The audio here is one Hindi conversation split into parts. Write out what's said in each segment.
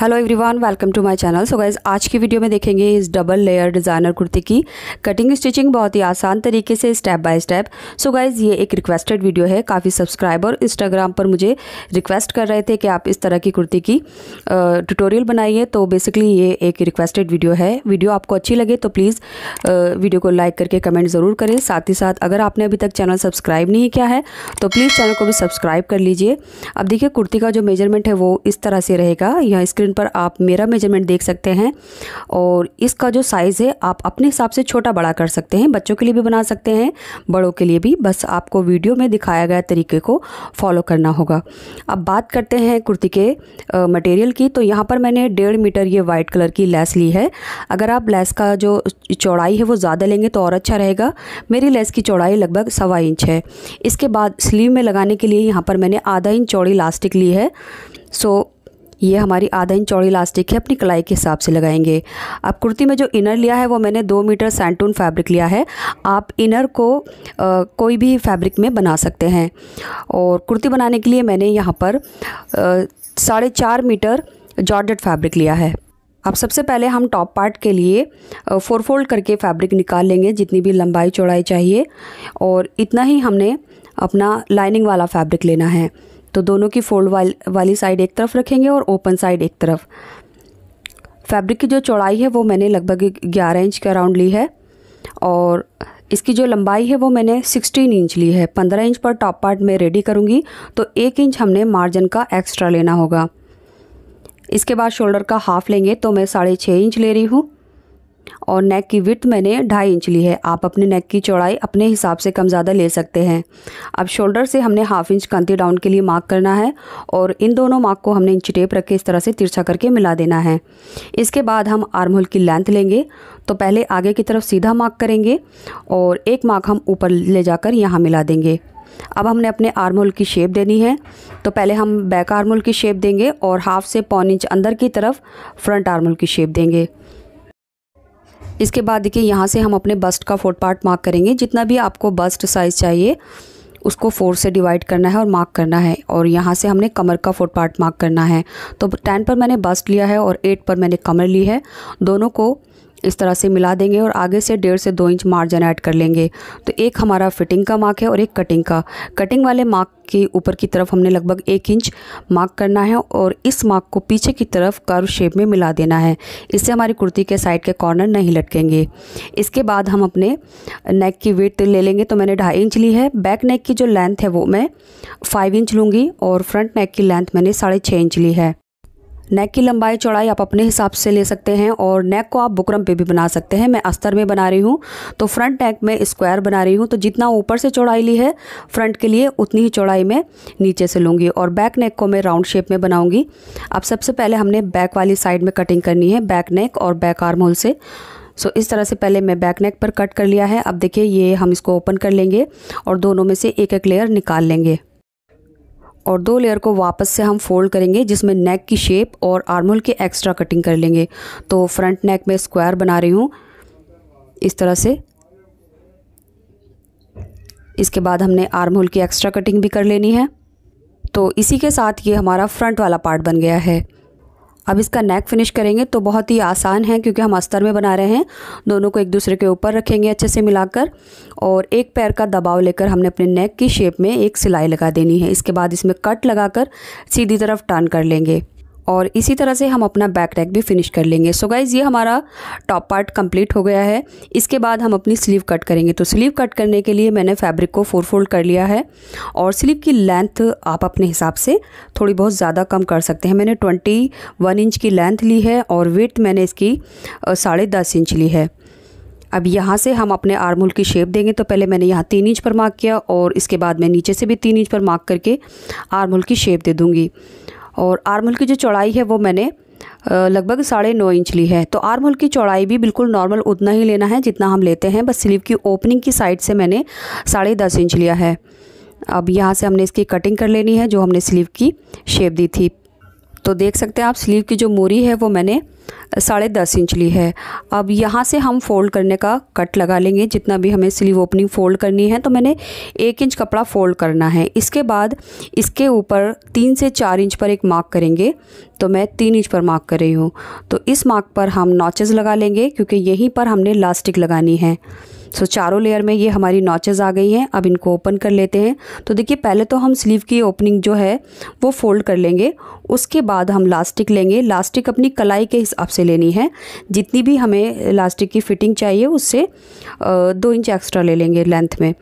hello everyone welcome to my channel so guys आज की वीडियो में देखेंगे इस डबल लेयर डिज़ाइनर कुर्ती की कटिंग स्टिचिंग बहुत ही आसान तरीके से step by step so guys ये एक रिक्वेस्टेड वीडियो है काफ़ी सब्सक्राइबर इंस्टाग्राम पर मुझे रिक्वेस्ट कर रहे थे कि आप इस तरह की कुर्ती की ट्यूटोरियल बनाइए तो बेसिकली ये एक रिक्वेस्टेड वीडियो है वीडियो आपको अच्छी लगे तो प्लीज़ वीडियो को लाइक करके कमेंट ज़रूर करें साथ ही साथ अगर आपने अभी तक चैनल सब्सक्राइब नहीं किया है तो प्लीज़ चैनल को भी सब्सक्राइब कर लीजिए अब देखिए कुर्ती का जो मेजरमेंट है वो इस तरह से रहेगा यहाँ स्क्रीन स्क्रीन पर आप मेरा मेजरमेंट देख सकते हैं और इसका जो साइज़ है आप अपने हिसाब से छोटा बड़ा कर सकते हैं बच्चों के लिए भी बना सकते हैं बड़ों के लिए भी बस आपको वीडियो में दिखाया गया तरीके को फॉलो करना होगा अब बात करते हैं कुर्ती के मटेरियल की तो यहाँ पर मैंने डेढ़ मीटर ये वाइट कलर की लेस ली है अगर आप लेस का जो चौड़ाई है वो ज़्यादा लेंगे तो और अच्छा रहेगा मेरी लेस की चौड़ाई लगभग सवा इंच है इसके बाद स्लीव में लगाने के लिए यहाँ पर मैंने आधा इंच चौड़ी लास्टिक ली है सो ये हमारी आधा इंच चौड़ी इलास्टिक है अपनी कलाई के हिसाब से लगाएंगे अब कुर्ती में जो इनर लिया है वो मैंने दो मीटर सैंटून फैब्रिक लिया है आप इनर को आ, कोई भी फैब्रिक में बना सकते हैं और कुर्ती बनाने के लिए मैंने यहाँ पर साढ़े चार मीटर जॉर्जेट फैब्रिक लिया है अब सबसे पहले हम टॉप पार्ट के लिए फोर फोल्ड करके फैब्रिक निकाल लेंगे जितनी भी लंबाई चौड़ाई चाहिए और इतना ही हमने अपना लाइनिंग वाला फैब्रिक लेना है तो दोनों की फोल्ड वाल, वाली साइड एक तरफ रखेंगे और ओपन साइड एक तरफ फैब्रिक की जो चौड़ाई है वो मैंने लगभग ग्यारह इंच के अराउंड ली है और इसकी जो लंबाई है वो मैंने 16 इंच ली है 15 इंच पर टॉप पार्ट में रेडी करूँगी तो एक इंच हमने मार्जिन का एक्स्ट्रा लेना होगा इसके बाद शोल्डर का हाफ़ लेंगे तो मैं साढ़े छः इंच ले रही हूँ और नेक की विथ मैंने ढाई इंच ली है आप अपने नेक की चौड़ाई अपने हिसाब से कम ज़्यादा ले सकते हैं अब शोल्डर से हमने हाफ इंच कंती डाउन के लिए मार्क करना है और इन दोनों मार्क को हमने इंच टेप रख के इस तरह से तिरछा करके मिला देना है इसके बाद हम आर्म होल की लेंथ लेंगे तो पहले आगे की तरफ सीधा मार्क करेंगे और एक मार्क हम ऊपर ले जाकर यहाँ मिला देंगे अब हमने अपने आर्म होल की शेप देनी है तो पहले हम बैक आर्म होल की शेप देंगे और हाफ से पौन इंच अंदर की तरफ फ्रंट आर्म होल की शेप देंगे इसके बाद देखिए यहाँ से हम अपने बस्ट का फोर्थ पार्ट मार्क करेंगे जितना भी आपको बस्ट साइज़ चाहिए उसको फोर से डिवाइड करना है और मार्क करना है और यहाँ से हमने कमर का फोर्थ पार्ट मार्क करना है तो टेन पर मैंने बस्ट लिया है और एट पर मैंने कमर ली है दोनों को इस तरह से मिला देंगे और आगे से डेढ़ से दो इंच मार्जिन ऐड कर लेंगे तो एक हमारा फिटिंग का मार्क है और एक कटिंग का कटिंग वाले मार्क के ऊपर की तरफ हमने लगभग एक इंच मार्क करना है और इस मार्क को पीछे की तरफ कर्व शेप में मिला देना है इससे हमारी कुर्ती के साइड के कॉर्नर नहीं लटकेंगे इसके बाद हम अपने नेक की वेट ले लेंगे तो मैंने ढाई इंच ली है बैक नेक की जो लेंथ है वो मैं फाइव इंच लूँगी और फ्रंट नेक की लेंथ मैंने साढ़े छः इंच ली है नेक की लंबाई चौड़ाई आप अपने हिसाब से ले सकते हैं और नेक को आप बुकरम पे भी बना सकते हैं मैं अस्तर में बना रही हूँ तो फ्रंट नेक में स्क्वायर बना रही हूँ तो जितना ऊपर से चौड़ाई ली है फ्रंट के लिए उतनी ही चौड़ाई मैं नीचे से लूँगी और बैक नेक को मैं राउंड शेप में बनाऊँगी अब सबसे पहले हमने बैक वाली साइड में कटिंग करनी है बैक नेक और बैक आर्म होल से सो so, इस तरह से पहले मैं बैक नेक पर कट कर लिया है अब देखिए ये हम इसको ओपन कर लेंगे और दोनों में से एक एक लेयर निकाल लेंगे और दो लेयर को वापस से हम फोल्ड करेंगे जिसमें नेक की शेप और आर्मोल की एक्स्ट्रा कटिंग कर लेंगे तो फ्रंट नेक में स्क्वायर बना रही हूँ इस तरह से इसके बाद हमने आर्म होल की एक्स्ट्रा कटिंग भी कर लेनी है तो इसी के साथ ये हमारा फ्रंट वाला पार्ट बन गया है अब इसका नेक फिनिश करेंगे तो बहुत ही आसान है क्योंकि हम अस्तर में बना रहे हैं दोनों को एक दूसरे के ऊपर रखेंगे अच्छे से मिलाकर और एक पैर का दबाव लेकर हमने अपने नेक की शेप में एक सिलाई लगा देनी है इसके बाद इसमें कट लगाकर सीधी तरफ टर्न कर लेंगे और इसी तरह से हम अपना बैक नेक भी फिनिश कर लेंगे सो so गाइज़ ये हमारा टॉप पार्ट कंप्लीट हो गया है इसके बाद हम अपनी स्लीव कट करेंगे तो स्लीव कट करने के लिए मैंने फैब्रिक को फोर फोल्ड कर लिया है और स्लीव की लेंथ आप अपने हिसाब से थोड़ी बहुत ज़्यादा कम कर सकते हैं मैंने ट्वेंटी वन इंच की लेंथ ली है और वेथ मैंने इसकी साढ़े दस इंच ली है अब यहाँ से हम अपने आर्मोल की शेप देंगे तो पहले मैंने यहाँ तीन इंच पर मार्क किया और इसके बाद मैं नीचे से भी तीन इंच पर मार्क करके आर्मोल की शेप दे दूँगी और होल की जो चौड़ाई है वो मैंने लगभग साढ़े नौ इंच ली है तो आर्म होल की चौड़ाई भी बिल्कुल नॉर्मल उतना ही लेना है जितना हम लेते हैं बस स्लीव की ओपनिंग की साइड से मैंने साढ़े दस इंच लिया है अब यहाँ से हमने इसकी कटिंग कर लेनी है जो हमने स्लीव की शेप दी थी तो देख सकते हैं आप स्लीव की जो मोरी है वो मैंने साढ़े दस इंच ली है अब यहाँ से हम फोल्ड करने का कट लगा लेंगे जितना भी हमें स्लीव ओपनिंग फोल्ड करनी है तो मैंने एक इंच कपड़ा फोल्ड करना है इसके बाद इसके ऊपर तीन से चार इंच पर एक मार्क करेंगे तो मैं तीन इंच पर मार्क कर रही हूँ तो इस मार्क पर हम नॉचेज़ लगा लेंगे क्योंकि यहीं पर हमने लास्टिक लगानी है सो चारों लेयर में ये हमारी नॉचेज़ आ गई हैं अब इनको ओपन कर लेते हैं तो देखिए पहले तो हम स्लीव की ओपनिंग जो है वो फोल्ड कर लेंगे उसके बाद हम लास्टिक लेंगे लास्टिक अपनी कलाई के हिसाब से लेनी है जितनी भी हमें लास्टिक की फ़िटिंग चाहिए उससे दो इंच एक्स्ट्रा ले लेंगे लेंथ में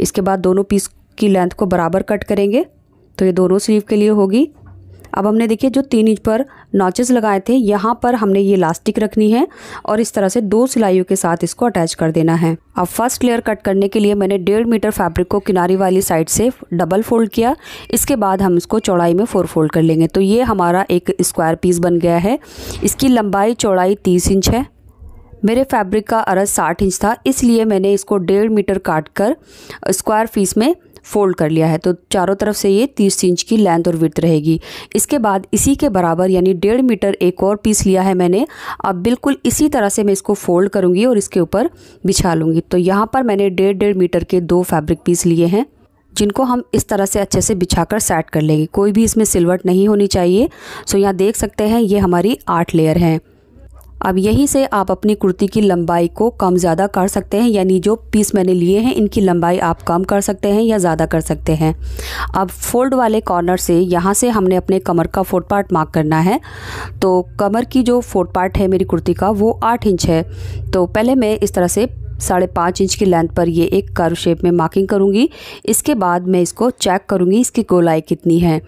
इसके बाद दोनों पीस की लेंथ को बराबर कट करेंगे तो ये दोनों स्लीव के लिए होगी अब हमने देखिए जो तीन इंच पर नॉचेस लगाए थे यहाँ पर हमने ये इलास्टिक रखनी है और इस तरह से दो सिलाइयों के साथ इसको अटैच कर देना है अब फर्स्ट लेयर कट करने के लिए मैंने डेढ़ मीटर फैब्रिक को किनारी वाली साइड से डबल फोल्ड किया इसके बाद हम इसको चौड़ाई में फोर फोल्ड कर लेंगे तो ये हमारा एक स्क्वायर पीस बन गया है इसकी लंबाई चौड़ाई तीस इंच है मेरे फैब्रिक का अरस 60 इंच था इसलिए मैंने इसको डेढ़ मीटर काट कर स्क्वायर फीस में फोल्ड कर लिया है तो चारों तरफ से ये तीस इंच की लेंथ और विथ रहेगी इसके बाद इसी के बराबर यानी डेढ़ मीटर एक और पीस लिया है मैंने अब बिल्कुल इसी तरह से मैं इसको फोल्ड करूँगी और इसके ऊपर बिछा लूँगी तो यहाँ पर मैंने डेढ़ डेढ़ मीटर के दो फैब्रिक पीस लिए हैं जिनको हम इस तरह से अच्छे से बिछाकर सेट कर लेंगे कोई भी इसमें सिलवट नहीं होनी चाहिए सो यहाँ देख सकते हैं ये हमारी आठ लेयर हैं अब यहीं से आप अपनी कुर्ती की लंबाई को कम ज़्यादा कर सकते हैं यानी जो पीस मैंने लिए हैं इनकी लंबाई आप कम कर सकते हैं या ज़्यादा कर सकते हैं अब फोल्ड वाले कॉर्नर से यहाँ से हमने अपने कमर का फोर्थ पार्ट मार्क करना है तो कमर की जो फोर्थ पार्ट है मेरी कुर्ती का वो आठ इंच है तो पहले मैं इस तरह से साढ़े पाँच इंच की लेंथ पर ये एक कर्व शेप में मार्किंग करूँगी इसके बाद मैं इसको चेक करूँगी इसकी गोलाई कितनी है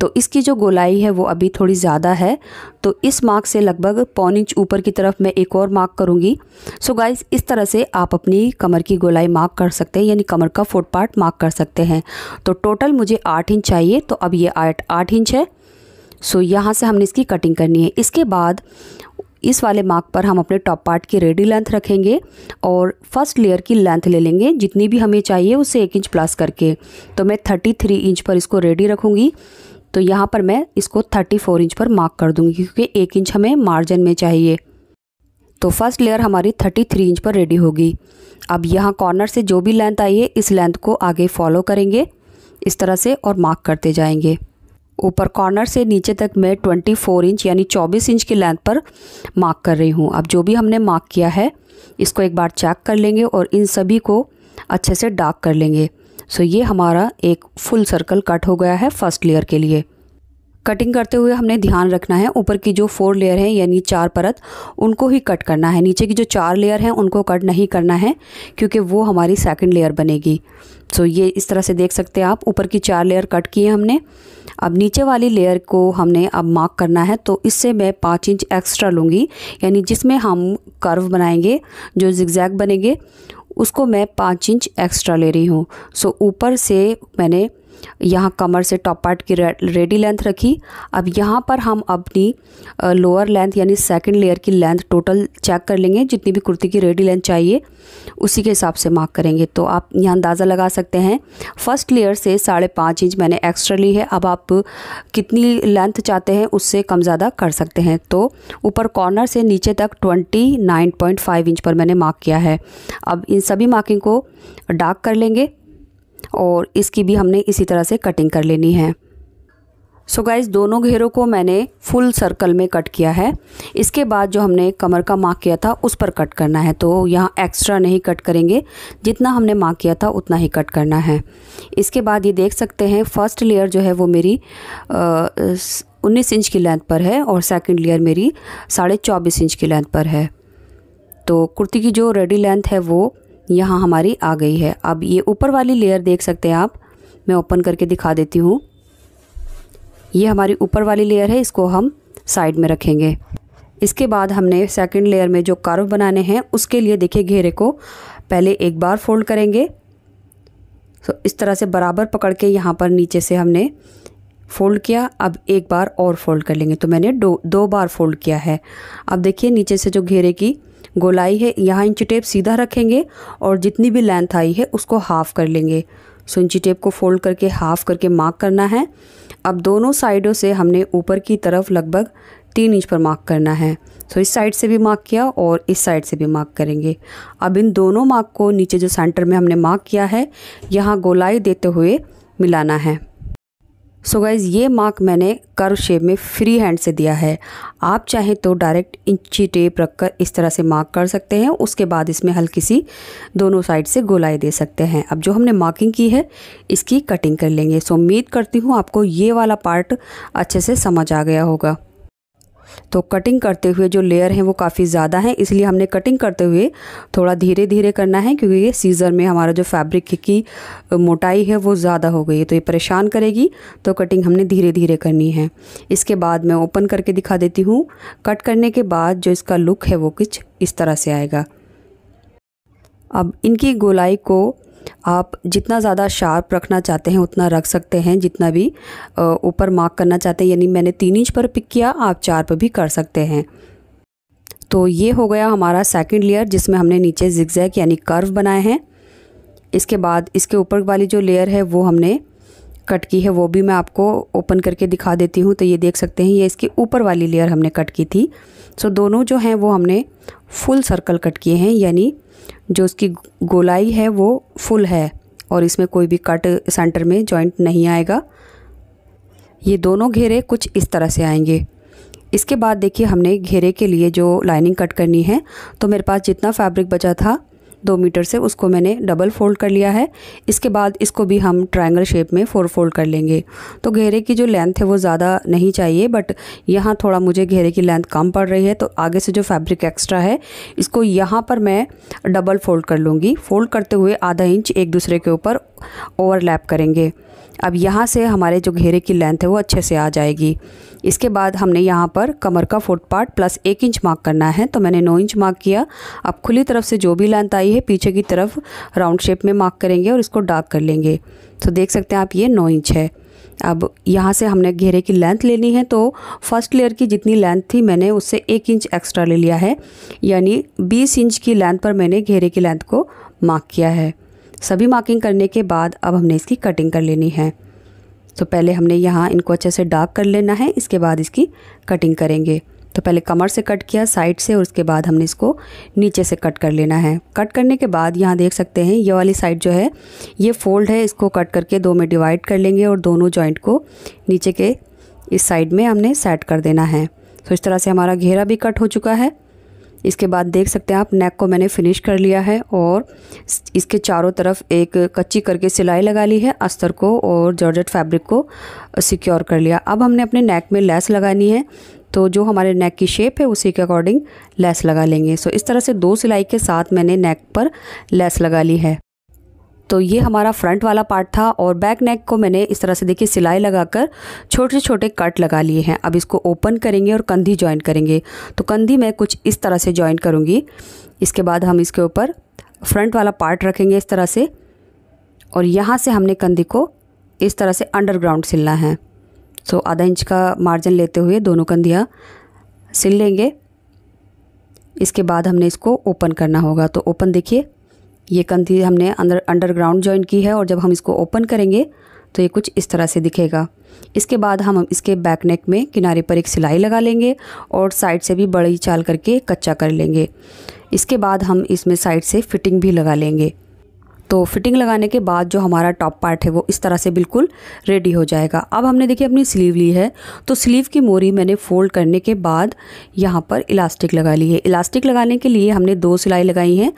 तो इसकी जो गोलाई है वो अभी थोड़ी ज़्यादा है तो इस मार्क से लगभग पौन इंच ऊपर की तरफ मैं एक और मार्क करूँगी सो गाइस इस तरह से आप अपनी कमर की गोलाई मार्क कर सकते हैं यानी कमर का फुट पार्ट मार्क कर सकते हैं तो टोटल मुझे आठ इंच चाहिए तो अब ये आठ आठ इंच है सो यहाँ से हमने इसकी कटिंग करनी है इसके बाद इस वाले मार्क पर हम अपने टॉप पार्ट की रेडी लेंथ रखेंगे और फर्स्ट लेयर की लेंथ ले लेंगे जितनी भी हमें चाहिए उससे एक इंच प्लस करके तो मैं थर्टी थ्री इंच पर इसको रेडी रखूँगी तो यहाँ पर मैं इसको थर्टी फोर इंच पर मार्क कर दूँगी क्योंकि एक इंच हमें मार्जिन में चाहिए तो फर्स्ट लेयर हमारी थर्टी थ्री इंच पर रेडी होगी अब यहाँ कॉर्नर से जो भी लेंथ आई है इस लेंथ को आगे फॉलो करेंगे इस तरह से और मार्क करते जाएंगे ऊपर कॉर्नर से नीचे तक मैं 24 इंच यानी 24 इंच की लेंथ पर मार्क कर रही हूँ अब जो भी हमने मार्क किया है इसको एक बार चेक कर लेंगे और इन सभी को अच्छे से डार्क कर लेंगे सो ये हमारा एक फुल सर्कल कट हो गया है फर्स्ट लेयर के लिए कटिंग करते हुए हमने ध्यान रखना है ऊपर की जो फोर लेयर हैं यानी चार परत उनको ही कट करना है नीचे की जो चार लेयर हैं उनको कट नहीं करना है क्योंकि वो हमारी सेकंड लेयर बनेगी सो ये इस तरह से देख सकते हैं आप ऊपर की चार लेयर कट किए हमने अब नीचे वाली लेयर को हमने अब मार्क करना है तो इससे मैं पाँच इंच एक्स्ट्रा लूँगी यानी जिसमें हम कर्व बनाएंगे जो जिगजैग बनेंगे उसको मैं पाँच इंच एक्स्ट्रा ले रही हूँ सो ऊपर से मैंने यहाँ कमर से टॉप पार्ट की रेडी लेंथ रखी अब यहाँ पर हम अपनी लोअर लेंथ यानी सेकंड लेयर की लेंथ टोटल चेक कर लेंगे जितनी भी कुर्ती की रेडी लेंथ चाहिए उसी के हिसाब से मार्क करेंगे तो आप यहाँ अंदाज़ा लगा सकते हैं फर्स्ट लेयर से साढ़े पाँच इंच मैंने एक्स्ट्रा ली है अब आप कितनी लेंथ चाहते हैं उससे कम ज़्यादा कर सकते हैं तो ऊपर कॉर्नर से नीचे तक twenty nine point five inch पर मैंने मार्क किया है अब इन सभी मार्किंग को डार्क कर लेंगे और इसकी भी हमने इसी तरह से कटिंग कर लेनी है सो so गाइज दोनों घेरों को मैंने फुल सर्कल में कट किया है इसके बाद जो हमने कमर का मार्क किया था उस पर कट करना है तो यहाँ एक्स्ट्रा नहीं कट करेंगे जितना हमने मार्क किया था उतना ही कट करना है इसके बाद ये देख सकते हैं फर्स्ट लेयर जो है वो मेरी उन्नीस इंच की लेंथ पर है और सेकेंड लेयर मेरी साढ़े चौबीस इंच की लेंथ पर है तो कुर्ती की जो रेडी लेंथ है वो यहाँ हमारी आ गई है अब ये ऊपर वाली लेयर देख सकते हैं आप मैं ओपन करके दिखा देती हूँ ये हमारी ऊपर वाली लेयर है इसको हम साइड में रखेंगे इसके बाद हमने सेकंड लेयर में जो कर्व बनाने हैं उसके लिए देखिए घेरे को पहले एक बार फोल्ड करेंगे तो इस तरह से बराबर पकड़ के यहाँ पर नीचे से हमने फोल्ड किया अब एक बार और फोल्ड कर लेंगे तो मैंने दो दो बार फोल्ड किया है अब देखिए नीचे से जो घेरे की गोलाई है यहाँ इंची टेप सीधा रखेंगे और जितनी भी लेंथ आई है उसको हाफ़ कर लेंगे सो इंची टेप को फोल्ड करके हाफ़ करके मार्क करना है अब दोनों साइडों से हमने ऊपर की तरफ लगभग तीन इंच पर मार्क करना है सो इस साइड से भी मार्क किया और इस साइड से भी मार्क करेंगे अब इन दोनों मार्क को नीचे जो सेंटर में हमने मार्क किया है यहाँ गोलाई देते हुए मिलाना है सो so गाइज़ ये मार्क मैंने कर्व शेप में फ्री हैंड से दिया है आप चाहें तो डायरेक्ट इंची टेप रखकर इस तरह से मार्क कर सकते हैं उसके बाद इसमें हल्की सी दोनों साइड से गोलाई दे सकते हैं अब जो हमने मार्किंग की है इसकी कटिंग कर लेंगे सो so उम्मीद करती हूँ आपको ये वाला पार्ट अच्छे से समझ आ गया होगा तो कटिंग करते हुए जो लेयर हैं वो काफ़ी ज़्यादा हैं इसलिए हमने कटिंग करते हुए थोड़ा धीरे धीरे करना है क्योंकि ये सीज़र में हमारा जो फैब्रिक की मोटाई है वो ज़्यादा हो गई है तो ये परेशान करेगी तो कटिंग हमने धीरे धीरे करनी है इसके बाद मैं ओपन करके दिखा देती हूँ कट करने के बाद जो इसका लुक है वो कुछ इस तरह से आएगा अब इनकी गोलाई को आप जितना ज़्यादा शार्प रखना चाहते हैं उतना रख सकते हैं जितना भी ऊपर मार्क करना चाहते हैं यानी मैंने तीन इंच पर पिक किया आप चार पर भी कर सकते हैं तो ये हो गया हमारा सेकंड लेयर जिसमें हमने नीचे जिगजैग यानी कर्व बनाए हैं इसके बाद इसके ऊपर वाली जो लेयर है वो हमने कट की है वो भी मैं आपको ओपन करके दिखा देती हूँ तो ये देख सकते हैं ये इसकी ऊपर वाली लेयर हमने कट की थी सो दोनों जो हैं वो हमने फुल सर्कल कट किए हैं यानी जो उसकी गोलाई है वो फुल है और इसमें कोई भी कट सेंटर में जॉइंट नहीं आएगा ये दोनों घेरे कुछ इस तरह से आएंगे इसके बाद देखिए हमने घेरे के लिए जो लाइनिंग कट करनी है तो मेरे पास जितना फैब्रिक बचा था दो मीटर से उसको मैंने डबल फोल्ड कर लिया है इसके बाद इसको भी हम ट्रायंगल शेप में फोर फोल्ड कर लेंगे तो घेरे की जो लेंथ है वो ज़्यादा नहीं चाहिए बट यहाँ थोड़ा मुझे घेरे की लेंथ कम पड़ रही है तो आगे से जो फैब्रिक एक्स्ट्रा है इसको यहाँ पर मैं डबल फोल्ड कर लूँगी फोल्ड करते हुए आधा इंच एक दूसरे के ऊपर ओवरलैप करेंगे अब यहाँ से हमारे जो घेरे की लेंथ है वो अच्छे से आ जाएगी इसके बाद हमने यहाँ पर कमर का फुट पार्ट प्लस एक इंच मार्क करना है तो मैंने नौ इंच मार्क किया अब खुली तरफ से जो भी लेंथ आई है पीछे की तरफ राउंड शेप में मार्क करेंगे और इसको डार्क कर लेंगे तो देख सकते हैं आप ये नौ इंच है अब यहाँ से हमने घेरे की लेंथ लेनी है तो फर्स्ट लेयर की जितनी लेंथ थी मैंने उससे एक इंच एक्स्ट्रा ले लिया है यानी बीस इंच की लेंथ पर मैंने घेरे की लेंथ को मार्क किया है सभी मार्किंग करने के बाद अब हमने इसकी कटिंग कर लेनी है तो पहले हमने यहाँ इनको अच्छे से डार्क कर लेना है इसके बाद इसकी कटिंग करेंगे तो पहले कमर से कट किया साइड से और उसके बाद हमने इसको नीचे से कट कर लेना है कट करने के बाद यहाँ देख सकते हैं ये वाली साइड जो है ये फोल्ड है इसको कट करके दो में डिवाइड कर लेंगे और दोनों जॉइंट को नीचे के इस साइड में हमने सेट कर देना है तो इस तरह से हमारा घेरा भी कट हो चुका है इसके बाद देख सकते हैं आप नेक को मैंने फिनिश कर लिया है और इसके चारों तरफ एक कच्ची करके सिलाई लगा ली है अस्तर को और जॉर्जेट फैब्रिक को सिक्योर कर लिया अब हमने अपने नेक में लेस लगानी है तो जो हमारे नेक की शेप है उसी के अकॉर्डिंग लेस लगा लेंगे सो इस तरह से दो सिलाई के साथ मैंने नेक पर लेस लगा ली है तो ये हमारा फ्रंट वाला पार्ट था और बैक नेक को मैंने इस तरह से देखिए सिलाई लगाकर छोटे छोटे कट लगा लिए हैं अब इसको ओपन करेंगे और कंधी ज्वाइन करेंगे तो कंधी मैं कुछ इस तरह से ज्वाइन करूँगी इसके बाद हम इसके ऊपर फ्रंट वाला पार्ट रखेंगे इस तरह से और यहाँ से हमने कंधी को इस तरह से अंडरग्राउंड सिलना है सो आधा इंच का मार्जिन लेते हुए दोनों कंधियाँ सिल लेंगे इसके बाद हमने इसको ओपन करना होगा तो ओपन देखिए ये कंधी हमने अंदर अंडरग्राउंड ज्वाइन की है और जब हम इसको ओपन करेंगे तो ये कुछ इस तरह से दिखेगा इसके बाद हम इसके बैक नेक में किनारे पर एक सिलाई लगा लेंगे और साइड से भी बड़ी चाल करके कच्चा कर लेंगे इसके बाद हम इसमें साइड से फिटिंग भी लगा लेंगे तो फिटिंग लगाने के बाद जो हमारा टॉप पार्ट है वो इस तरह से बिल्कुल रेडी हो जाएगा अब हमने देखिए अपनी स्लीव ली है तो स्लीव की मोरी मैंने फोल्ड करने के बाद यहाँ पर इलास्टिक लगा ली है इलास्टिक लगाने के लिए हमने दो सिलाई लगाई हैं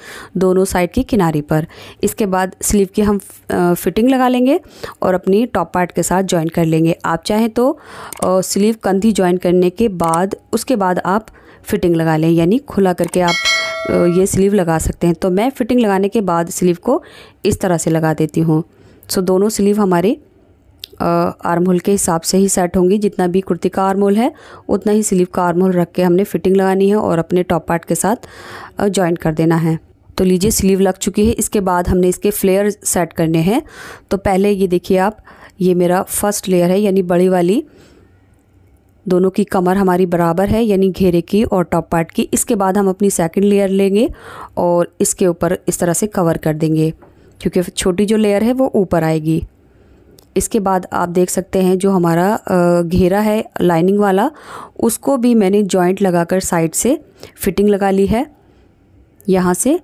दोनों साइड की किनारे पर इसके बाद स्लीव की हम फिटिंग लगा लेंगे और अपनी टॉप पार्ट के साथ ज्वाइन कर लेंगे आप चाहें तो स्लीव कंधी ज्वाइन करने के बाद उसके बाद आप फिटिंग लगा लें यानी खुला करके आप ये स्लीव लगा सकते हैं तो मैं फिटिंग लगाने के बाद स्लीव को इस तरह से लगा देती हूँ सो दोनों स्लीव हमारे आर्म होल के हिसाब से ही सेट होंगी जितना भी कुर्ती का आर्म होल है उतना ही स्लीव का आर्म होल रख के हमने फिटिंग लगानी है और अपने टॉप पार्ट के साथ जॉइंट कर देना है तो लीजिए स्लीव लग चुकी है इसके बाद हमने इसके फ्लेयर सेट करने हैं तो पहले ये देखिए आप ये मेरा फर्स्ट लेयर है यानी बड़ी वाली दोनों की कमर हमारी बराबर है यानी घेरे की और टॉप पार्ट की इसके बाद हम अपनी सेकंड लेयर लेंगे और इसके ऊपर इस तरह से कवर कर देंगे क्योंकि छोटी जो लेयर है वो ऊपर आएगी इसके बाद आप देख सकते हैं जो हमारा घेरा है लाइनिंग वाला उसको भी मैंने जॉइंट लगाकर साइड से फिटिंग लगा ली है यहाँ से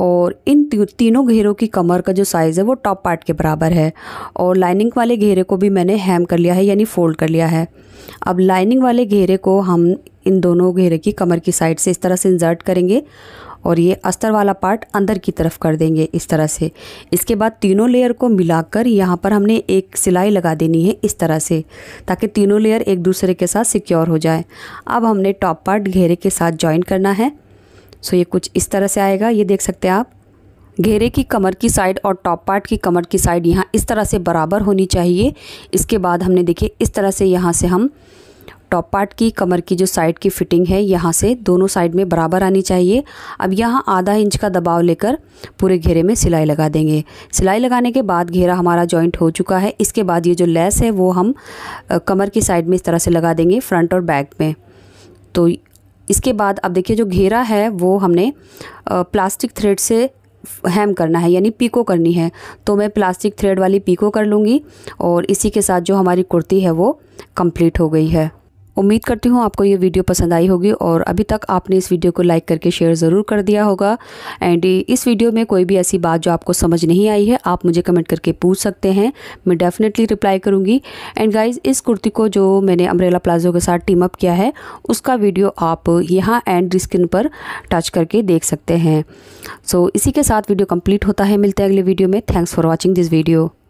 और इन तीनों घेरों की कमर का जो साइज़ है वो टॉप पार्ट के बराबर है और लाइनिंग वाले घेरे को भी मैंने हेम कर लिया है यानी फोल्ड कर लिया है अब लाइनिंग वाले घेरे को हम इन दोनों घेरे की कमर की साइड से इस तरह से इंजर्ट करेंगे और ये अस्तर वाला पार्ट अंदर की तरफ कर देंगे इस तरह से इसके बाद तीनों लेयर को मिलाकर यहाँ पर हमने एक सिलाई लगा देनी है इस तरह से ताकि तीनों लेयर एक दूसरे के साथ सिक्योर हो जाए अब हमने टॉप पार्ट घेरे के साथ जॉइन करना है सो ये कुछ इस तरह से आएगा ये देख सकते हैं आप घेरे की कमर की साइड और टॉप पार्ट की कमर की साइड यहाँ इस तरह से बराबर होनी चाहिए इसके बाद हमने देखिए इस तरह से यहाँ से हम टॉप पार्ट की कमर की जो साइड की फिटिंग है यहाँ से दोनों साइड में बराबर आनी चाहिए अब यहाँ आधा इंच का दबाव लेकर पूरे घेरे में सिलाई लगा देंगे सिलाई लगाने के बाद घेरा हमारा जॉइंट हो चुका है इसके बाद ये जो लेस है वो हम कमर की साइड में इस तरह से लगा देंगे फ्रंट और बैक में तो इसके बाद अब देखिए जो घेरा है वो हमने प्लास्टिक थ्रेड से हैम करना है यानी पीको करनी है तो मैं प्लास्टिक थ्रेड वाली पीको कर लूँगी और इसी के साथ जो हमारी कुर्ती है वो कंप्लीट हो गई है उम्मीद करती हूँ आपको ये वीडियो पसंद आई होगी और अभी तक आपने इस वीडियो को लाइक करके शेयर ज़रूर कर दिया होगा एंड इस वीडियो में कोई भी ऐसी बात जो आपको समझ नहीं आई है आप मुझे कमेंट करके पूछ सकते हैं मैं डेफ़िनेटली रिप्लाई करूँगी एंड गाइज इस कुर्ती को जो मैंने अम्ब्रेला प्लाजो के साथ टीम अप किया है उसका वीडियो आप यहाँ एंड स्क्रीन पर टच करके देख सकते हैं सो so, इसी के साथ वीडियो कम्प्लीट होता है मिलते हैं अगले वीडियो में thanks for watching this video